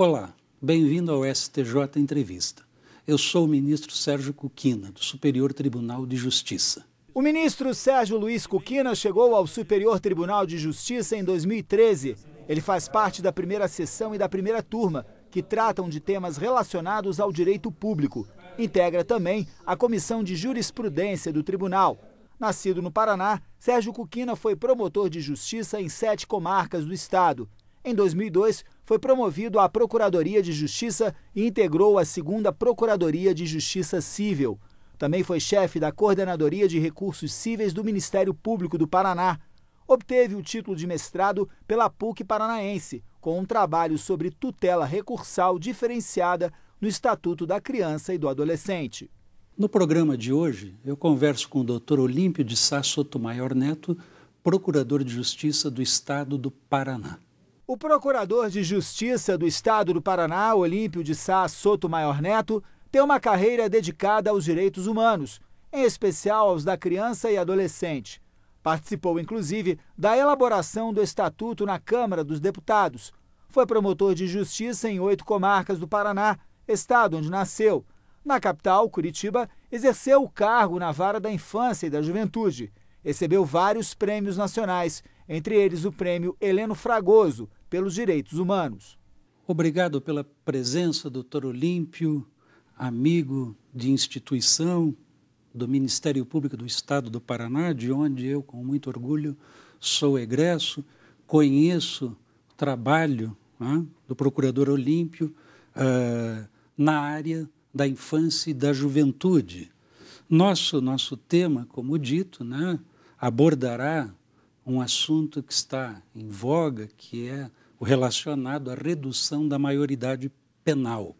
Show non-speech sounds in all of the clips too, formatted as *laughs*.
Olá, bem-vindo ao STJ Entrevista. Eu sou o ministro Sérgio Cuquina, do Superior Tribunal de Justiça. O ministro Sérgio Luiz Cuquina chegou ao Superior Tribunal de Justiça em 2013. Ele faz parte da primeira sessão e da primeira turma, que tratam de temas relacionados ao direito público. Integra também a Comissão de Jurisprudência do Tribunal. Nascido no Paraná, Sérgio Cuquina foi promotor de justiça em sete comarcas do estado. Em 2002, foi promovido à Procuradoria de Justiça e integrou a segunda Procuradoria de Justiça Civil. Também foi chefe da Coordenadoria de Recursos Cíveis do Ministério Público do Paraná. Obteve o título de mestrado pela PUC Paranaense, com um trabalho sobre tutela recursal diferenciada no Estatuto da Criança e do Adolescente. No programa de hoje, eu converso com o Dr. Olímpio de Sá Sotomayor Neto, Procurador de Justiça do Estado do Paraná. O procurador de Justiça do Estado do Paraná, Olímpio de Sá Soto Maior Neto, tem uma carreira dedicada aos direitos humanos, em especial aos da criança e adolescente. Participou, inclusive, da elaboração do Estatuto na Câmara dos Deputados. Foi promotor de justiça em oito comarcas do Paraná, estado onde nasceu. Na capital, Curitiba, exerceu o cargo na Vara da Infância e da Juventude. Recebeu vários prêmios nacionais, entre eles o prêmio Heleno Fragoso, pelos direitos humanos. Obrigado pela presença, doutor Olímpio, amigo de instituição do Ministério Público do Estado do Paraná, de onde eu, com muito orgulho, sou egresso, conheço o trabalho né, do procurador Olímpio uh, na área da infância e da juventude. Nosso, nosso tema, como dito, né, abordará um assunto que está em voga, que é o relacionado à redução da maioridade penal.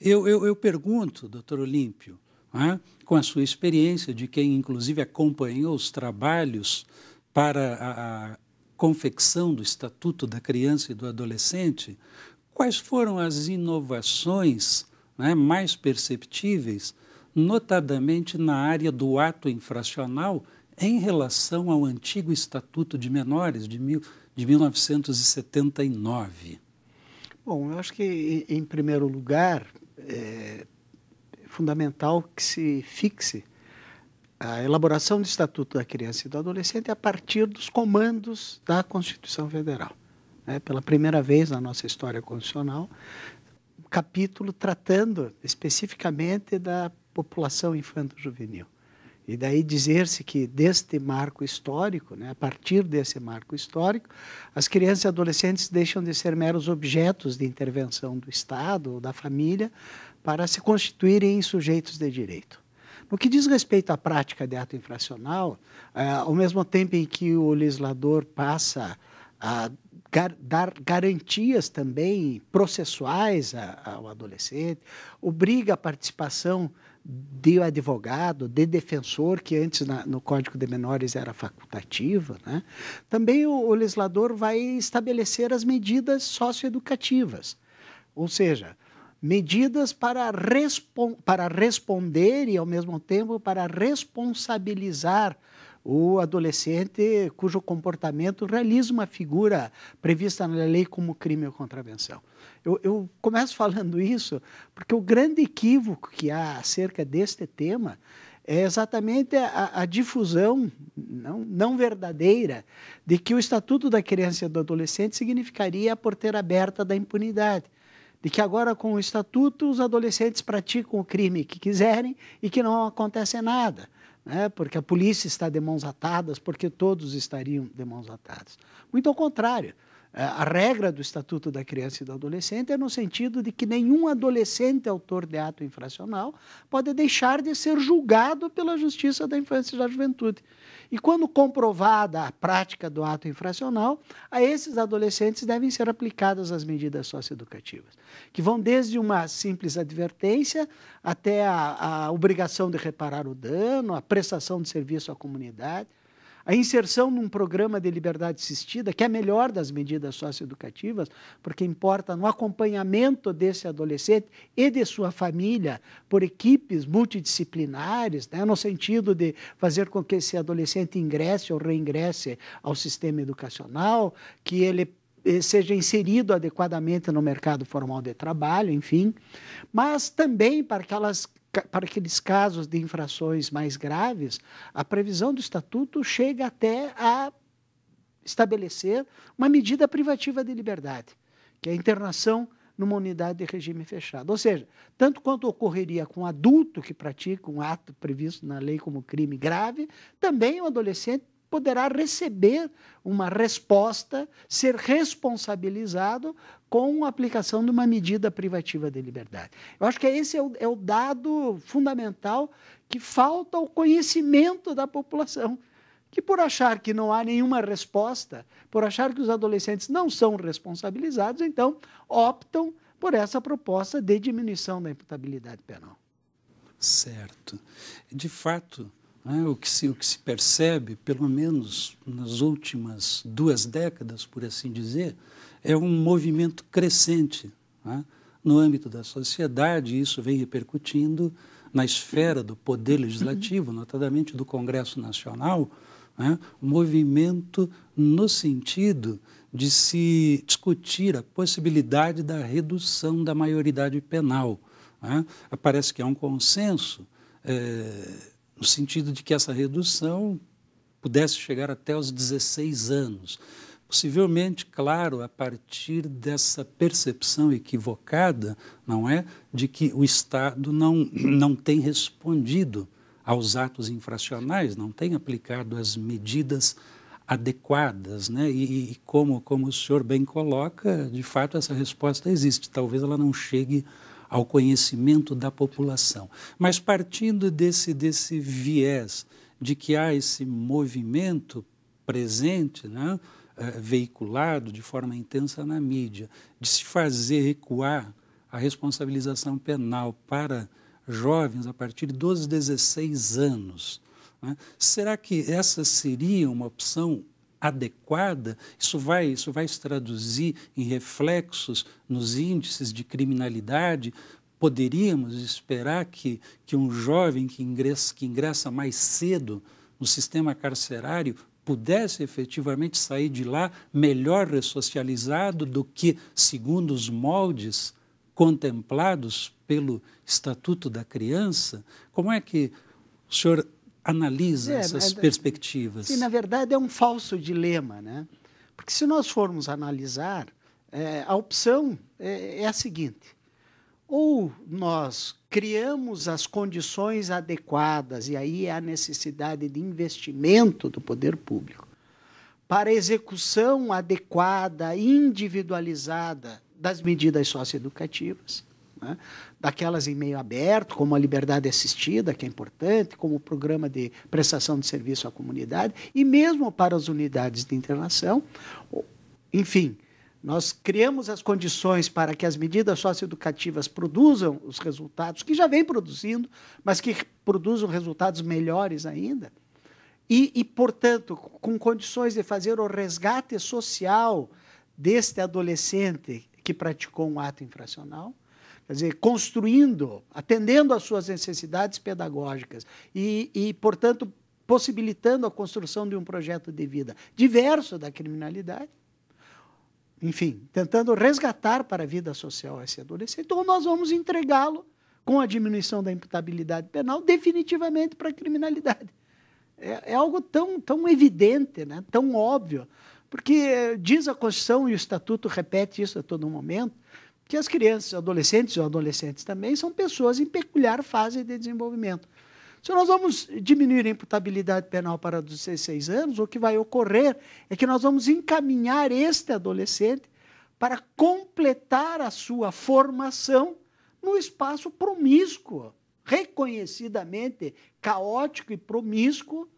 Eu, eu, eu pergunto, doutor Olímpio, né, com a sua experiência de quem, inclusive, acompanhou os trabalhos para a, a confecção do Estatuto da Criança e do Adolescente, quais foram as inovações né, mais perceptíveis, notadamente na área do ato infracional, em relação ao antigo Estatuto de Menores de mil, de 1979? Bom, eu acho que, em primeiro lugar, é fundamental que se fixe a elaboração do Estatuto da Criança e do Adolescente a partir dos comandos da Constituição Federal. É pela primeira vez na nossa história constitucional, um capítulo tratando especificamente da população infanto-juvenil. E daí dizer-se que deste marco histórico, né, a partir desse marco histórico, as crianças e adolescentes deixam de ser meros objetos de intervenção do Estado ou da família para se constituírem em sujeitos de direito. No que diz respeito à prática de ato infracional, eh, ao mesmo tempo em que o legislador passa a gar dar garantias também processuais ao adolescente, obriga a participação de advogado, de defensor, que antes na, no Código de Menores era facultativa, né? também o, o legislador vai estabelecer as medidas socioeducativas, ou seja, medidas para, respon para responder e, ao mesmo tempo, para responsabilizar o adolescente cujo comportamento realiza uma figura prevista na lei como crime ou contravenção. Eu, eu, começo falando isso porque o grande equívoco que há acerca deste tema é exatamente a, a difusão não, não, verdadeira de que o Estatuto da Criança e do Adolescente significaria a porteira aberta da impunidade. De que agora, com o Estatuto, os adolescentes praticam o crime que quiserem e que não acontece nada né? porque a polícia está de mãos atadas, porque todos estariam de mãos atadas. Muito ao contrário. É, a regra do Estatuto da Criança e do Adolescente é no sentido de que nenhum adolescente autor de ato infracional pode deixar de ser julgado pela Justiça da Infância e da Juventude. E quando comprovada a prática do ato infracional, a esses adolescentes devem ser aplicadas as medidas socioeducativas, que vão desde uma simples advertência até a, a obrigação de reparar o dano, a prestação de serviço à comunidade. A inserção num programa de liberdade assistida, que é a melhor das medidas socioeducativas, porque importa no acompanhamento desse adolescente e de sua família por equipes multidisciplinares, né, no sentido de fazer com que esse adolescente ingresse ou reingresse ao sistema educacional, que ele eh, seja inserido adequadamente no mercado formal de trabalho, enfim, mas também para aquelas para aqueles casos de infrações mais graves, a previsão do estatuto chega até a estabelecer uma medida privativa de liberdade, que é a internação numa unidade de regime fechado. Ou seja, tanto quanto ocorreria com um adulto que pratica um ato previsto na lei como crime grave, também o um adolescente poderá receber uma resposta, ser responsabilizado com a aplicação de uma medida privativa de liberdade. Eu acho que esse é o, é o dado fundamental que falta ao conhecimento da população, que por achar que não há nenhuma resposta, por achar que os adolescentes não são responsabilizados, então optam por essa proposta de diminuição da imputabilidade penal. Certo. De fato, né, o, que se, o que se percebe, pelo menos nas últimas duas décadas, por assim dizer, é um movimento crescente né, no âmbito da sociedade, e isso vem repercutindo na esfera do poder legislativo, uhum. notadamente do Congresso Nacional, um né, movimento no sentido de se discutir a possibilidade da redução da maioridade penal. Parece que há é um consenso eh, no sentido de que essa redução pudesse chegar até os 16 anos. Possivelmente, claro, a partir dessa percepção equivocada, não é, de que o Estado não, não tem respondido aos atos infracionais, não tem aplicado as medidas adequadas, né? E, e como como o senhor bem coloca, de fato essa resposta existe. Talvez ela não chegue ao conhecimento da população. Mas partindo desse, desse viés de que há esse movimento presente, né, eh, veiculado de forma intensa na mídia, de se fazer recuar a responsabilização penal para jovens a partir dos 16 anos. Né? Será que essa seria uma opção adequada, isso vai, isso vai se traduzir em reflexos nos índices de criminalidade. Poderíamos esperar que, que um jovem que ingressa, que ingressa mais cedo no sistema carcerário pudesse efetivamente sair de lá melhor ressocializado do que, segundo os moldes contemplados pelo Estatuto da Criança? Como é que o senhor analisa é, essas é, perspectivas. E, na verdade, é um falso dilema, né? Porque se nós formos analisar, é, a opção é, é, a seguinte: ou nós criamos as condições adequadas, e aí é a necessidade de investimento do poder público, para execução adequada, individualizada das medidas socioeducativas né? Daquelas em meio aberto, como a liberdade assistida, que é importante, como o programa de prestação de serviço à comunidade, e mesmo para as unidades de internação. Enfim, nós criamos as condições para que as medidas socioeducativas produzam os resultados que já vem produzindo, mas que produzam resultados melhores ainda. E, e, portanto, com condições de fazer o resgate social deste adolescente que praticou um ato infracional quer dizer, construindo, atendendo às suas necessidades pedagógicas e, e, portanto, possibilitando a construção de um projeto de vida diverso da criminalidade. Enfim, tentando resgatar para a vida social esse adolescente, ou então, nós vamos entregá-lo com a diminuição da imputabilidade penal definitivamente para a criminalidade. É, é algo tão, tão evidente, né? tão óbvio, porque eh, diz a Constituição e o Estatuto repete isso a todo momento, que as crianças, adolescentes ou adolescentes também, são pessoas em peculiar fase de desenvolvimento. Se nós vamos diminuir a imputabilidade penal para 16 anos, o que vai ocorrer é que nós vamos encaminhar este adolescente para completar a sua formação no espaço promíscuo, reconhecidamente caótico e promíscuo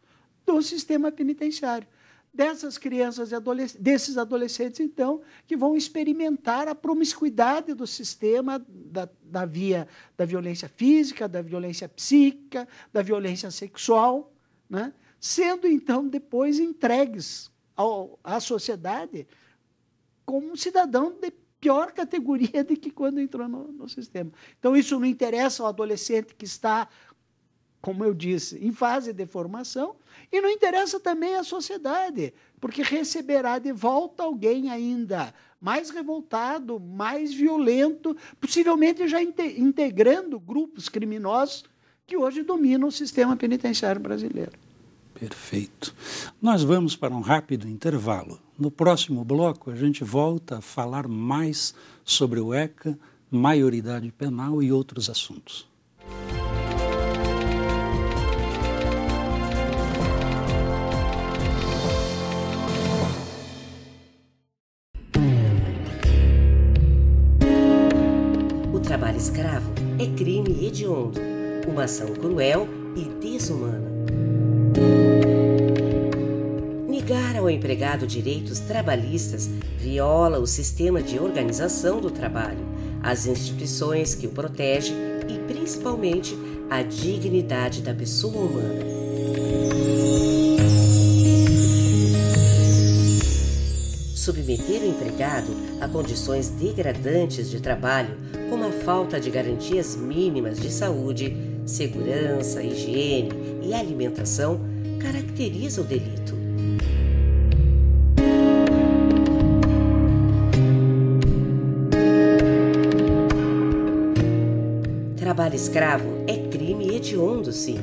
do sistema penitenciário dessas crianças e adolesc desses adolescentes, então, que vão experimentar a promiscuidade do sistema da, da via da violência física, da violência psíquica, da violência sexual, né? sendo, então, depois entregues ao, à sociedade como um cidadão de pior categoria *laughs* de que quando entrou no, no sistema. Então, isso não interessa ao adolescente que está como eu disse, em fase de formação, e não interessa também à sociedade, porque receberá de volta alguém ainda mais revoltado, mais violento, possivelmente já integrando grupos criminosos que hoje dominam o sistema penitenciário brasileiro. Perfeito. Nós vamos para um rápido intervalo. No próximo bloco, a gente volta a falar mais sobre o ECA, maioridade penal e outros assuntos. trabalho escravo é crime hediondo, uma ação cruel e desumana. Negar ao empregado direitos trabalhistas viola o sistema de organização do trabalho, as instituições que o protegem e, principalmente, a dignidade da pessoa humana. Submeter o empregado a condições degradantes de trabalho, como a falta de garantias mínimas de saúde, segurança, higiene e alimentação caracteriza o delito. Trabalho escravo é crime hediondo, sim.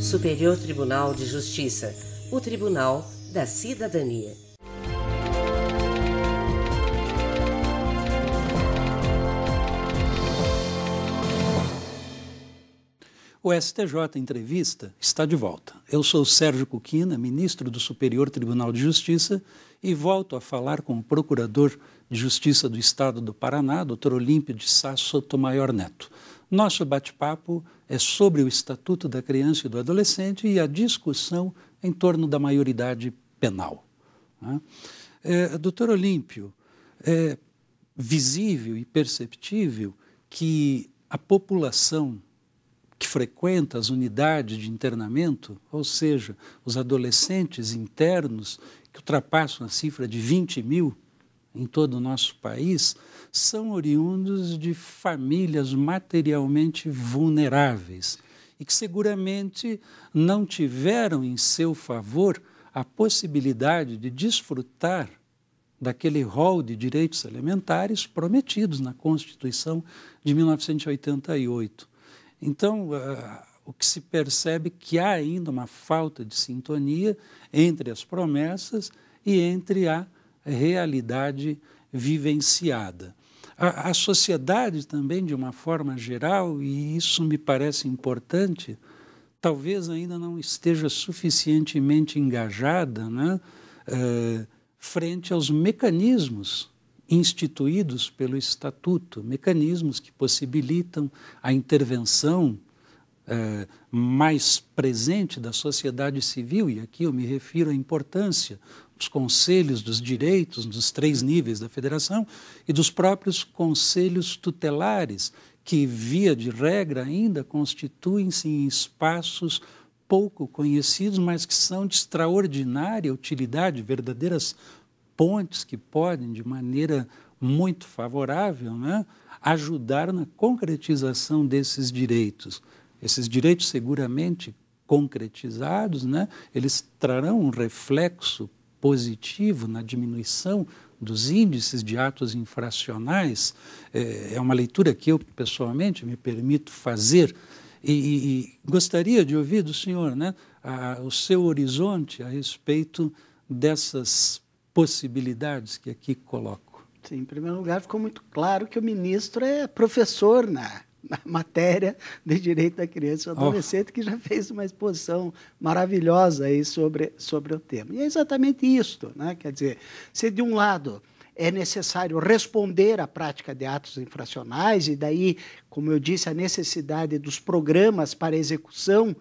Superior Tribunal de Justiça, o Tribunal da Cidadania. O STJ Entrevista está de volta. Eu sou Sérgio Cuquina, ministro do Superior Tribunal de Justiça, e volto a falar com o Procurador de Justiça do Estado do Paraná, Dr. Olímpio de Sá Sotomayor Neto. Nosso bate-papo é sobre o Estatuto da Criança e do Adolescente e a discussão em torno da maioridade penal. Né? É, doutor Olímpio, é visível e perceptível que a população que frequenta as unidades de internamento, ou seja, os adolescentes internos que ultrapassam a cifra de 20 mil em todo o nosso país, são oriundos de famílias materialmente vulneráveis e que seguramente não tiveram em seu favor a possibilidade de desfrutar daquele rol de direitos elementares prometidos na Constituição de 1988. Então, uh, o que se percebe é que há ainda uma falta de sintonia entre as promessas e entre a realidade vivenciada. A, a sociedade também, de uma forma geral, e isso me parece importante, talvez ainda não esteja suficientemente engajada né, uh, frente aos mecanismos instituídos pelo Estatuto, mecanismos que possibilitam a intervenção eh, mais presente da sociedade civil, e aqui eu me refiro à importância dos conselhos dos direitos dos três níveis da federação e dos próprios conselhos tutelares, que, via de regra, ainda constituem-se em espaços pouco conhecidos, mas que são de extraordinária utilidade, verdadeiras pontes que podem, de maneira muito favorável, né, ajudar na concretização desses direitos. Esses direitos, seguramente concretizados, né, eles trarão um reflexo positivo na diminuição dos índices de atos infracionais. É, é uma leitura que eu, pessoalmente, me permito fazer. E, e, e gostaria de ouvir do senhor né, a, o seu horizonte a respeito dessas possibilidades que aqui coloco. Sim, em primeiro lugar, ficou muito claro que o ministro é professor na, na matéria de direito da criança e do oh. adolescente, oh. que já fez uma exposição maravilhosa aí sobre, sobre o tema. E é exatamente isto, né? quer dizer, se de um lado é necessário responder à prática de atos infracionais, e daí, como eu disse, a necessidade dos programas para execução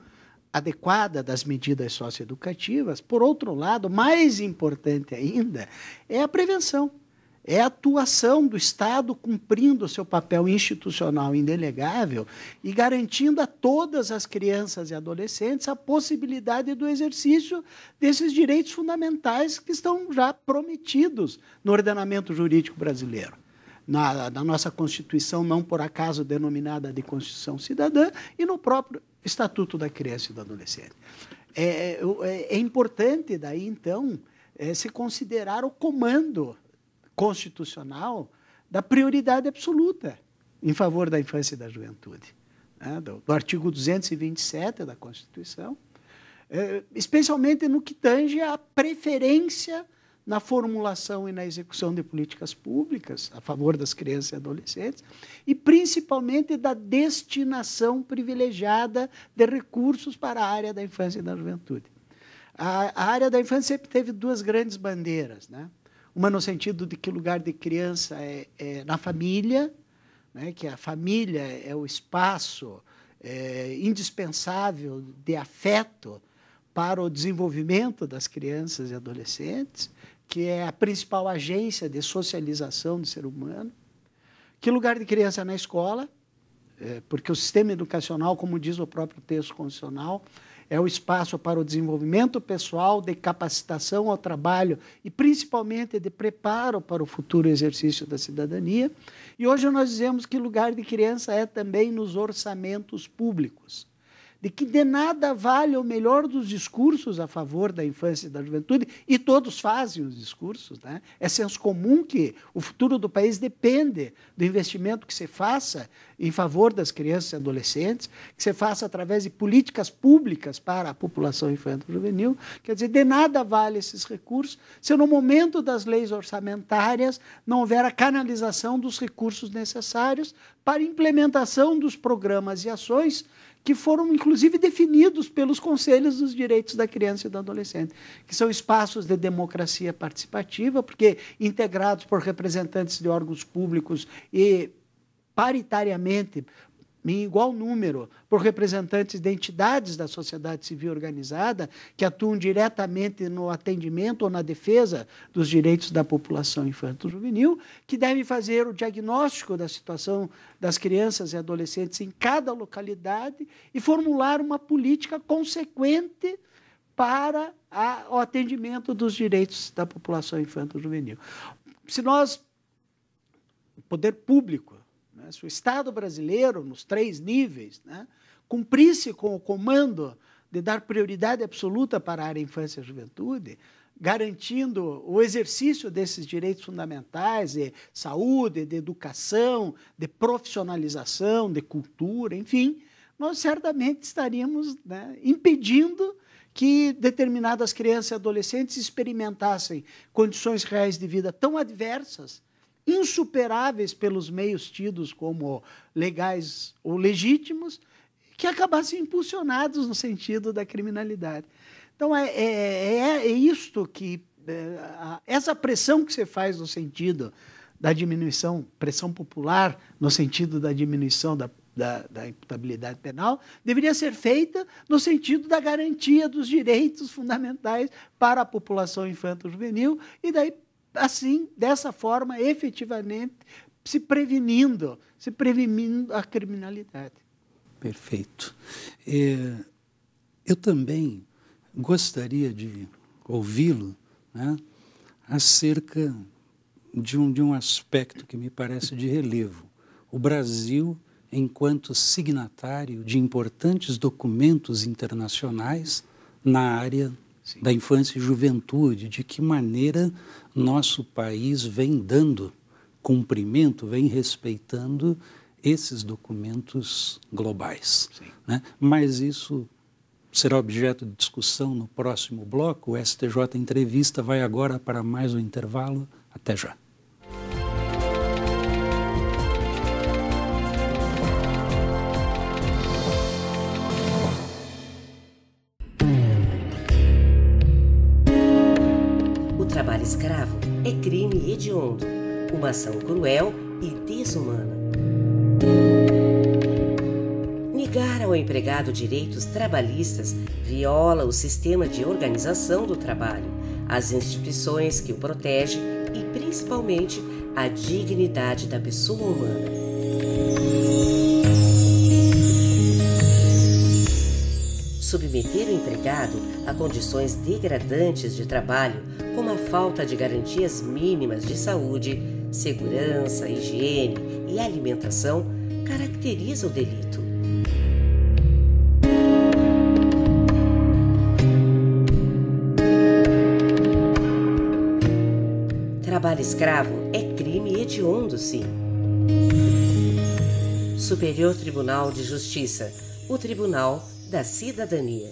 adequada das medidas socioeducativas, por outro lado, mais importante ainda, é a prevenção. É a atuação do Estado cumprindo seu papel institucional indelegável e garantindo a todas as crianças e adolescentes a possibilidade do exercício desses direitos fundamentais que estão já prometidos no ordenamento jurídico brasileiro. Na, na, nossa Constituição, não por acaso denominada de Constituição Cidadã, e no próprio Estatuto da Criança e do Adolescente. É, é, é importante, daí, então, é, se considerar o comando constitucional da prioridade absoluta em favor da infância e da juventude, né? do, do, artigo 227 da Constituição, é, especialmente no que tange à preferência na formulação e na execução de políticas públicas a favor das crianças e adolescentes, e principalmente da destinação privilegiada de recursos para a área da infância e da juventude. A, a área da infância sempre teve duas grandes bandeiras, né? Uma no sentido de que o lugar de criança é, é na família, né? que a família é o espaço é, indispensável de afeto para o desenvolvimento das crianças e adolescentes, que é a principal agência de socialização do ser humano. Que lugar de criança na escola, é, porque o sistema educacional, como diz o próprio texto constitucional, é o espaço para o desenvolvimento pessoal, de capacitação ao trabalho e principalmente de preparo para o futuro exercício da cidadania. E hoje nós dizemos que lugar de criança é também nos orçamentos públicos de que de nada vale o melhor dos discursos a favor da infância e da juventude, e todos fazem os discursos. Né? É senso comum que o futuro do país depende do investimento que se faça em favor das crianças e adolescentes, que se faça através de políticas públicas para a população infantil e juvenil. Quer dizer, de nada vale esses recursos se no momento das leis orçamentárias não houver a canalização dos recursos necessários para a implementação dos programas e ações que foram inclusive definidos pelos conselhos dos direitos da criança e do adolescente, que são espaços de democracia participativa, porque integrados por representantes de órgãos públicos e paritariamente em igual número, por representantes de entidades da sociedade civil organizada que atuam diretamente no atendimento ou na defesa dos direitos da população infanto-juvenil, que devem fazer o diagnóstico da situação das crianças e adolescentes em cada localidade e formular uma política consequente para a, o atendimento dos direitos da população infanto-juvenil. Se nós, o poder público, né? se o Estado brasileiro, nos três níveis, né, cumprisse com o comando de dar prioridade absoluta para a área infância e juventude, garantindo o exercício desses direitos fundamentais de saúde, de educação, de profissionalização, de cultura, enfim, nós certamente estaríamos né, impedindo que determinadas crianças e adolescentes experimentassem condições reais de vida tão adversas insuperáveis pelos meios tidos como legais ou legítimos, que acabassem impulsionados no sentido da criminalidade. Então, é, é, é, é isto que. É, essa pressão que você faz no sentido da diminuição, pressão popular, no sentido da diminuição da, da, da imputabilidade penal, deveria ser feita no sentido da garantia dos direitos fundamentais para a população infanto-juvenil e daí assim, dessa forma, efetivamente, se prevenindo, se prevenindo a criminalidade. Perfeito. É, eu também gostaria de ouvi-lo né, acerca de um, de um aspecto que me parece de relevo. O Brasil, enquanto signatário de importantes documentos internacionais na área Sim. da infância e juventude, de que maneira nosso país vem dando cumprimento, vem respeitando esses documentos globais. Né? Mas isso será objeto de discussão no próximo bloco. O STJ Entrevista vai agora para mais um intervalo. Até já. trabalho escravo é crime hediondo, uma ação cruel e desumana. Negar ao empregado direitos trabalhistas viola o sistema de organização do trabalho, as instituições que o protegem e, principalmente, a dignidade da pessoa humana. Submeter o empregado a condições degradantes de trabalho como a falta de garantias mínimas de saúde, segurança, higiene e alimentação caracteriza o delito. Trabalho escravo é crime hediondo, sim. Superior Tribunal de Justiça, o Tribunal da Cidadania.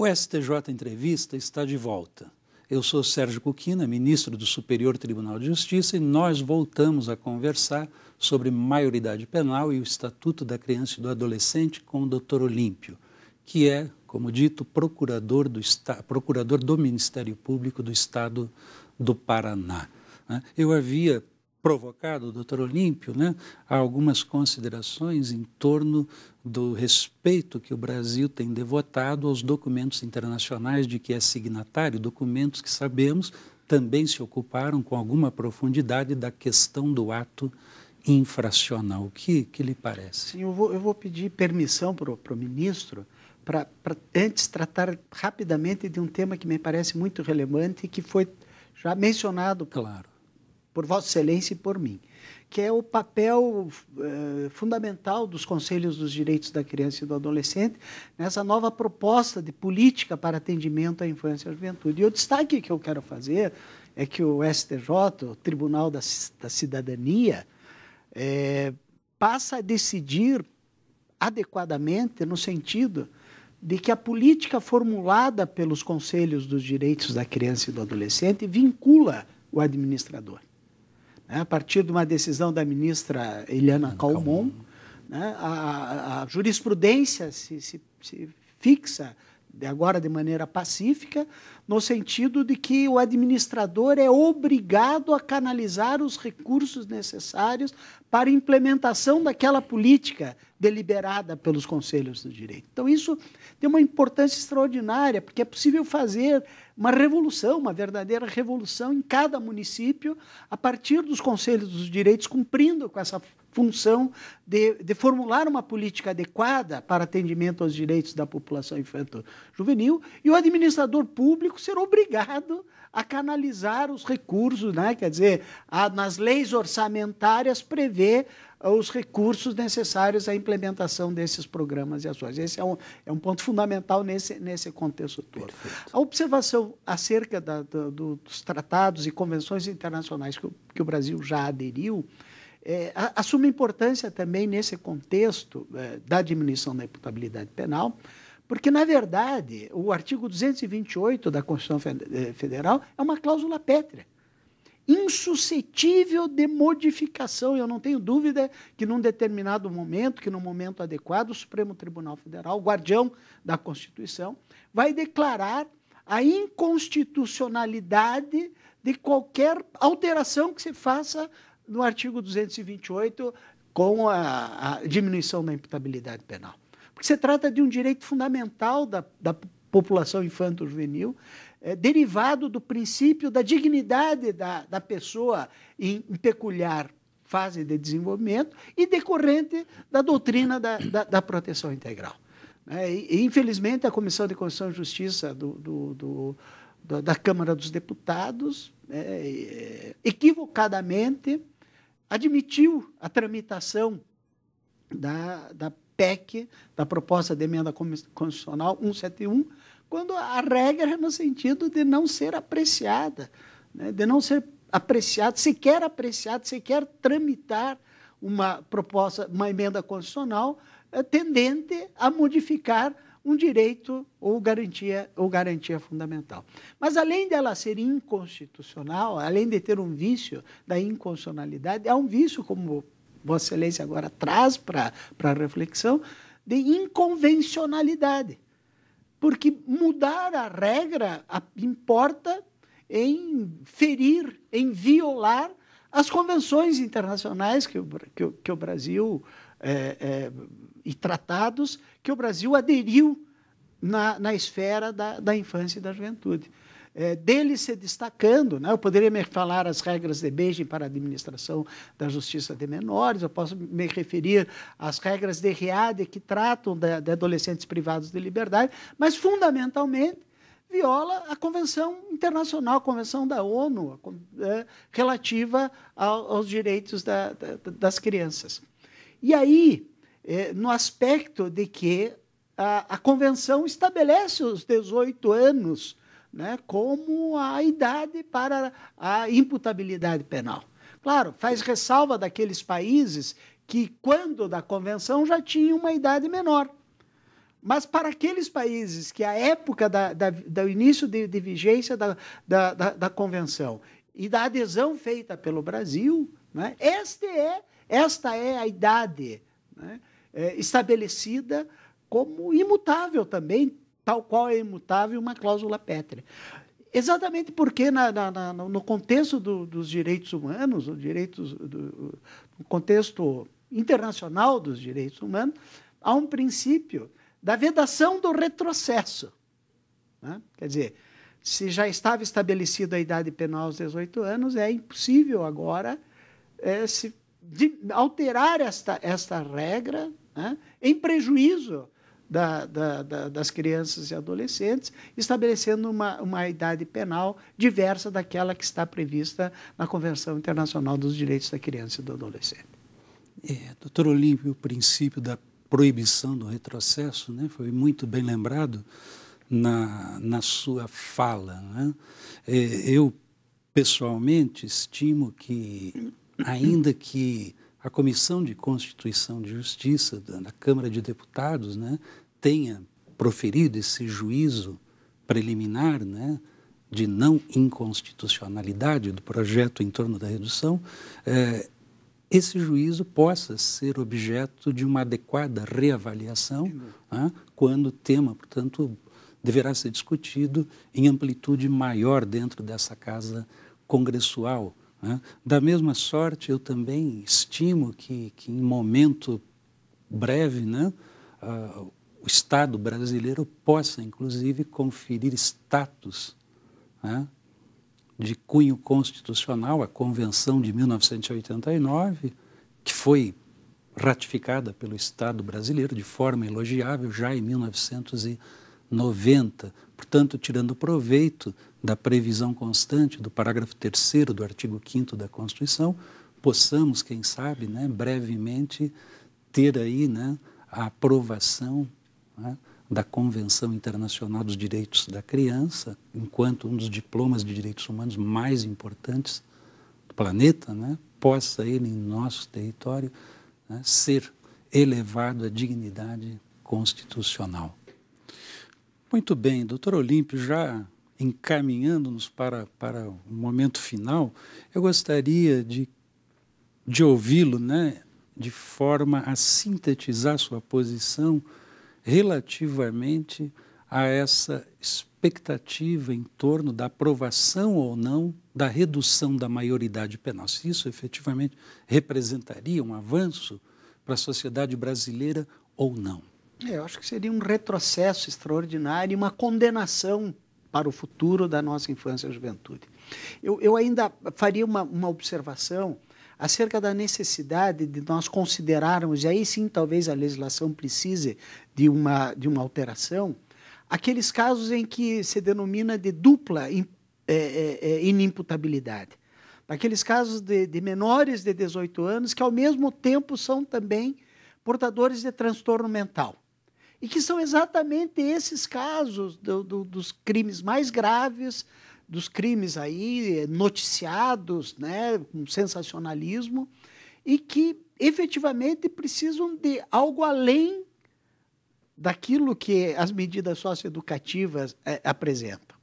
O STJ Entrevista está de volta. Eu sou Sérgio Cuquina, ministro do Superior Tribunal de Justiça, e nós voltamos a conversar sobre maioridade penal e o Estatuto da Criança e do Adolescente com o Dr. Olímpio, que é, como dito, procurador do, procurador do Ministério Público do Estado do Paraná. Né? Eu havia provocado o doutor Olímpio né, a algumas considerações em torno do respeito que o Brasil tem devotado aos documentos internacionais de que é signatário, documentos que sabemos também se ocuparam com alguma profundidade da questão do ato infracional. O que, que lhe parece? Sim, eu vou, eu vou pedir permissão para o ministro para antes tratar rapidamente de um tema que me parece muito relevante e que foi já mencionado claro por Vossa Excelência e por mim, que é o papel eh, fundamental dos Conselhos dos Direitos da Criança e do Adolescente nessa nova proposta de política para atendimento à infância e à juventude. E o destaque que eu quero fazer é que o STJ, o Tribunal da, da Cidadania, eh, passa a decidir adequadamente no sentido de que a política formulada pelos conselhos dos direitos da criança e do adolescente vincula o administrador. Né? A partir de uma decisão da ministra Eliana Calmon, né? a, a, jurisprudência se, se, se fixa agora de maneira pacífica no sentido de que o administrador é obrigado a canalizar os recursos necessários para a implementação daquela política deliberada pelos conselhos do direito. Então, isso tem uma importância extraordinária, porque é possível fazer uma revolução, uma verdadeira revolução em cada município, a partir dos conselhos dos direitos, cumprindo com essa função de, de, formular uma política adequada para atendimento aos direitos da população infantil juvenil e o administrador público ser obrigado a canalizar os recursos, né? quer dizer, a, nas leis orçamentárias prever ah, os recursos necessários à implementação desses programas e ações. Esse é um, é um ponto fundamental nesse, nesse contexto todo. Perfeito. A observação acerca da, do, dos tratados e convenções internacionais que o, que o Brasil já aderiu é, assume importância também nesse contexto é, da diminuição da imputabilidade penal porque, na verdade, o artigo 228 da Constituição eh, Federal é uma cláusula pétrea, insuscetível de modificação. Eu não tenho dúvida que, num determinado momento, que no momento adequado, o Supremo Tribunal Federal, guardião da Constituição, vai declarar a inconstitucionalidade de qualquer alteração que se faça no artigo 228 com a, a diminuição da imputabilidade penal porque se trata de um direito fundamental da, da população infanto-juvenil, é, derivado do princípio da dignidade da, da pessoa em, em peculiar fase de desenvolvimento e decorrente da doutrina da, da, da proteção integral. É, infelizmente, a Comissão de Constituição e Justiça do, do, do, do da Câmara dos Deputados né, é, equivocadamente admitiu a tramitação da, da PEC, da proposta de emenda constitucional 171, quando a regra é no sentido de não ser apreciada, né? de não ser apreciado, sequer apreciado, sequer tramitar uma proposta, uma emenda constitucional eh, tendente a modificar um direito ou garantia ou garantia fundamental. Mas além dela ser inconstitucional, além de ter um vício da inconstitucionalidade, há um vício como Vossa Excelência agora traz para a reflexão, de inconvencionalidade. Porque mudar a regra importa em ferir, em violar as convenções internacionais que o, que o, que o Brasil é, é, e tratados que o Brasil aderiu na, na esfera da, da infância e da juventude é, dele se destacando. Né? Eu poderia me falar as regras de Beijing para a administração da justiça de menores, eu posso me referir às regras de Riade que tratam de, de adolescentes privados de liberdade, mas, fundamentalmente, viola a Convenção Internacional, a Convenção da ONU, é, relativa ao, aos direitos da, da, das crianças. E aí, é, no aspecto de que a, a, Convenção estabelece os 18 anos né, como a idade para a imputabilidade penal. Claro, faz ressalva daqueles países que, quando da convenção, já tinham uma idade menor. Mas para aqueles países que, à época da, da, do início de, de vigência da, da, da, convenção e da adesão feita pelo Brasil, né, este é, esta é a idade né, é, estabelecida como imutável também, tal qual é imutável uma cláusula pétrea. Exatamente porque, na, na, na, no contexto do, dos direitos humanos, no, do, no contexto internacional dos direitos humanos, há um princípio da vedação do retrocesso. Né? Quer dizer, se já estava estabelecida a idade penal aos 18 anos, é impossível agora é, se, de, alterar esta, esta regra né? em prejuízo da, da, da, das crianças e adolescentes, estabelecendo uma, uma idade penal diversa daquela que está prevista na Convenção Internacional dos Direitos da Criança e do Adolescente. É, doutor Olímpio, o princípio da proibição do retrocesso né, foi muito bem lembrado na, na sua fala. Né? É, eu, pessoalmente, estimo que, ainda que a Comissão de Constituição e Justiça da, Câmara de Deputados né, tenha proferido esse juízo preliminar né, de não inconstitucionalidade do projeto em torno da redução, é, esse juízo possa ser objeto de uma adequada reavaliação né, quando o tema, portanto, deverá ser discutido em amplitude maior dentro dessa casa congressual. Né? Da mesma sorte, eu também estimo que, que em momento breve, né, uh, o Estado brasileiro possa, inclusive, conferir status né, de cunho constitucional à Convenção de 1989, que foi ratificada pelo Estado brasileiro de forma elogiável já em 1989. 90, portanto, tirando proveito da previsão constante do parágrafo 3 do artigo 5 da Constituição, possamos, quem sabe, né, brevemente ter aí né, a aprovação né, da Convenção Internacional dos Direitos da Criança, enquanto um dos diplomas de direitos humanos mais importantes do planeta, né, possa ele, em nosso território, né, ser elevado à dignidade constitucional. Muito bem, doutor Olímpio, já encaminhando-nos para, para o momento final, eu gostaria de, de ouvi-lo né, de forma a sintetizar sua posição relativamente a essa expectativa em torno da aprovação ou não da redução da maioridade penal. Se isso efetivamente representaria um avanço para a sociedade brasileira ou não. É, eu acho que seria um retrocesso extraordinário e uma condenação para o futuro da nossa infância e juventude. Eu, eu ainda faria uma, uma observação acerca da necessidade de nós considerarmos, e aí sim talvez a legislação precise de uma, de uma alteração, aqueles casos em que se denomina de dupla in, é, é, é, inimputabilidade. Aqueles casos de, de menores de 18 anos que, ao mesmo tempo, são também portadores de transtorno mental e que são exatamente esses casos do, do, dos crimes mais graves, dos crimes aí eh, noticiados, né, com sensacionalismo, e que efetivamente precisam de algo além daquilo que as medidas socioeducativas é, apresentam.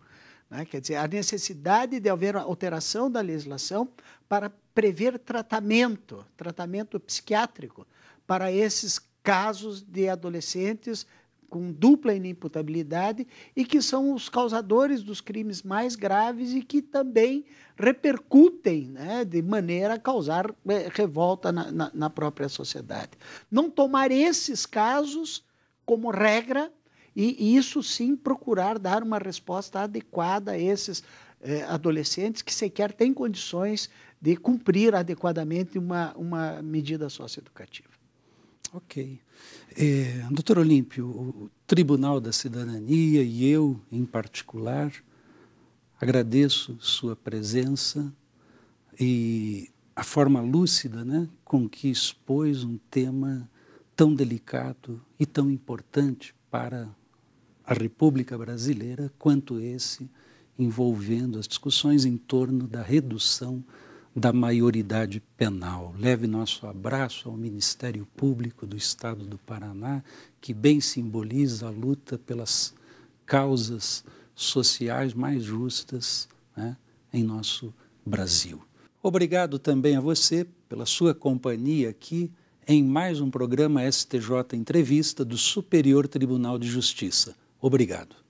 Né? Quer dizer, a necessidade de haver alteração da legislação para prever tratamento, tratamento psiquiátrico para esses casos de adolescentes com dupla inimputabilidade e que são os causadores dos crimes mais graves e que também repercutem né, de maneira a causar eh, revolta na, na, na própria sociedade. Não tomar esses casos como regra e, isso sim procurar dar uma resposta adequada a esses eh, adolescentes que sequer têm condições de cumprir adequadamente uma, uma medida socioeducativa. Ok. É, Doutor Olímpio, o Tribunal da Cidadania e eu, em particular, agradeço sua presença e a forma lúcida né, com que expôs um tema tão delicado e tão importante para a República Brasileira quanto esse, envolvendo as discussões em torno da redução da maioridade penal. Leve nosso abraço ao Ministério Público do Estado do Paraná, que bem simboliza a luta pelas causas sociais mais justas né, em nosso Brasil. Obrigado também a você pela sua companhia aqui em mais um programa STJ Entrevista do Superior Tribunal de Justiça. Obrigado.